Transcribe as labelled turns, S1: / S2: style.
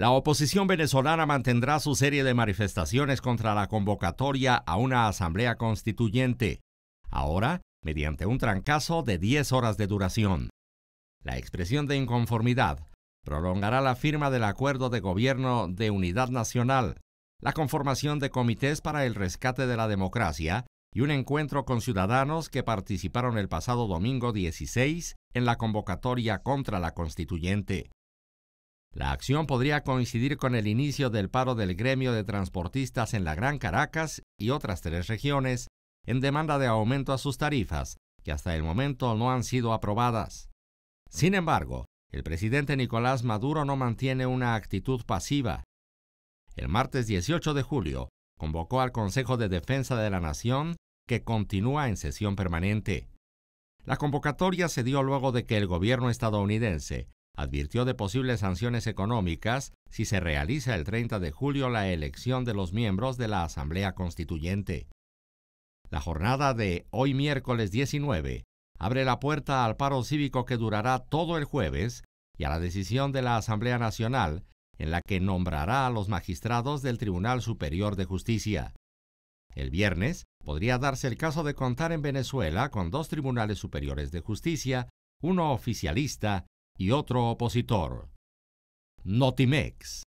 S1: La oposición venezolana mantendrá su serie de manifestaciones contra la convocatoria a una asamblea constituyente, ahora mediante un trancazo de 10 horas de duración. La expresión de inconformidad prolongará la firma del acuerdo de gobierno de unidad nacional, la conformación de comités para el rescate de la democracia y un encuentro con ciudadanos que participaron el pasado domingo 16 en la convocatoria contra la constituyente. La acción podría coincidir con el inicio del paro del gremio de transportistas en la Gran Caracas y otras tres regiones, en demanda de aumento a sus tarifas, que hasta el momento no han sido aprobadas. Sin embargo, el presidente Nicolás Maduro no mantiene una actitud pasiva. El martes 18 de julio, convocó al Consejo de Defensa de la Nación, que continúa en sesión permanente. La convocatoria se dio luego de que el gobierno estadounidense advirtió de posibles sanciones económicas si se realiza el 30 de julio la elección de los miembros de la Asamblea Constituyente. La jornada de hoy miércoles 19 abre la puerta al paro cívico que durará todo el jueves y a la decisión de la Asamblea Nacional en la que nombrará a los magistrados del Tribunal Superior de Justicia. El viernes podría darse el caso de contar en Venezuela con dos tribunales superiores de justicia, uno oficialista y otro opositor. Notimex